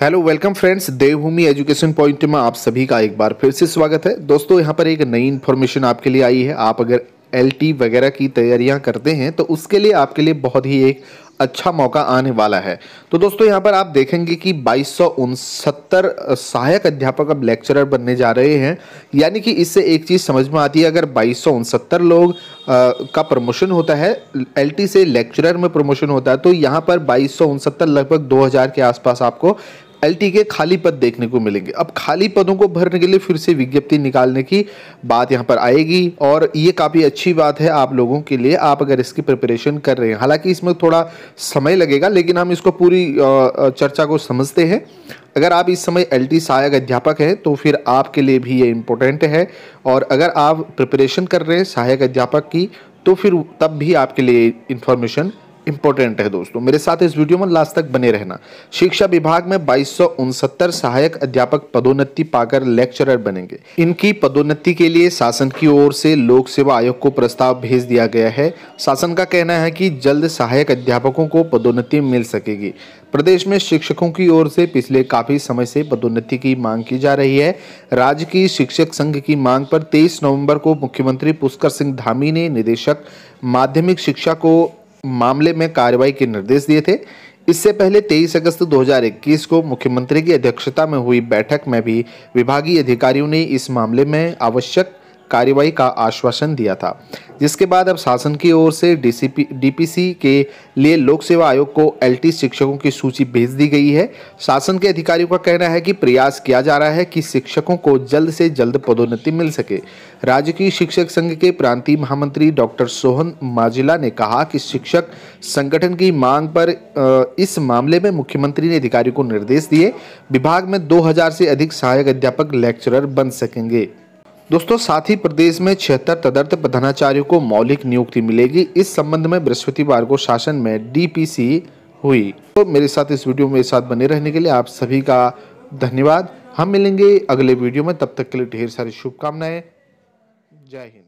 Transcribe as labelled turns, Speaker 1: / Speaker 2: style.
Speaker 1: hello welcome friends Devbhoomi education point में आप सभी का एक बार फिर से स्वागत है दोस्तों यहाँ पर एक नई इन्फॉर्मेशन आपके लिए आई है आप अगर एलटी वगैरह की तैयारियां करते हैं तो उसके लिए आपके लिए बहुत ही एक अच्छा मौका आने वाला है तो दोस्तों यहाँ पर आप देखेंगे कि बाईस सहायक अध्यापक अब लेक्चरर बनने जा रहे हैं यानी कि इससे एक चीज़ समझ में आती है अगर बाईस लोग आ, का प्रमोशन होता है एलटी से लेक्चरर में प्रमोशन होता है तो यहाँ पर बाईस लगभग 2000 के आसपास आपको एलटी के खाली पद देखने को मिलेंगे अब खाली पदों को भरने के लिए फिर से विज्ञप्ति निकालने की बात यहाँ पर आएगी और ये काफ़ी अच्छी बात है आप लोगों के लिए आप अगर इसकी प्रिपरेशन कर रहे हैं हालांकि इसमें थोड़ा समय लगेगा लेकिन हम इसको पूरी चर्चा को समझते हैं अगर आप इस समय एल टी सहायक अध्यापक हैं तो फिर आपके लिए भी ये इम्पोर्टेंट है और अगर आप प्रिपरेशन कर रहे हैं सहायक अध्यापक की तो फिर तब भी आपके लिए इन्फॉर्मेशन इंपॉर्टेंट है दोस्तों मेरे साथ इस वीडियो में लास्ट तक बने रहना शिक्षा विभाग में बाईस सहायक अध्यापक पदोन्नति पाकर लेक्चरर बनेंगे इनकी पदोन्नति के लिए शासन की ओर से लोक सेवा आयोग को प्रस्ताव भेज दिया गया है शासन का कहना है कि जल्द सहायक अध्यापकों को पदोन्नति मिल सकेगी प्रदेश में शिक्षकों की ओर से पिछले काफी समय से पदोन्नति की मांग की जा रही है राज्य की शिक्षक संघ की मांग पर तेईस नवम्बर को मुख्यमंत्री पुष्कर सिंह धामी ने निदेशक माध्यमिक शिक्षा को मामले में कार्रवाई के निर्देश दिए थे इससे पहले 23 अगस्त 2021 को मुख्यमंत्री की अध्यक्षता में हुई बैठक में भी विभागीय अधिकारियों ने इस मामले में आवश्यक कार्यवाही का आश्वासन दिया था जिसके बाद अब शासन की ओर से डीसीपी डीपीसी के लिए लोक सेवा आयोग को एलटी शिक्षकों की सूची भेज दी गई है शासन के अधिकारियों का कहना है कि प्रयास किया जा रहा है कि शिक्षकों को जल्द से जल्द पदोन्नति मिल सके राज्य की शिक्षक संघ के प्रांतीय महामंत्री डॉक्टर सोहन माजिला ने कहा कि शिक्षक संगठन की मांग पर इस मामले में मुख्यमंत्री ने अधिकारियों को निर्देश दिए विभाग में दो से अधिक सहायक अध्यापक लेक्चरर बन सकेंगे दोस्तों साथ ही प्रदेश में छिहत्तर तदर्थ प्रधानाचार्य को मौलिक नियुक्ति मिलेगी इस संबंध में बृहस्पतिवार को शासन में डीपीसी हुई तो मेरे साथ इस वीडियो में साथ बने रहने के लिए आप सभी का धन्यवाद हम मिलेंगे अगले वीडियो में तब तक के लिए ढेर सारी शुभकामनाएं जय हिंद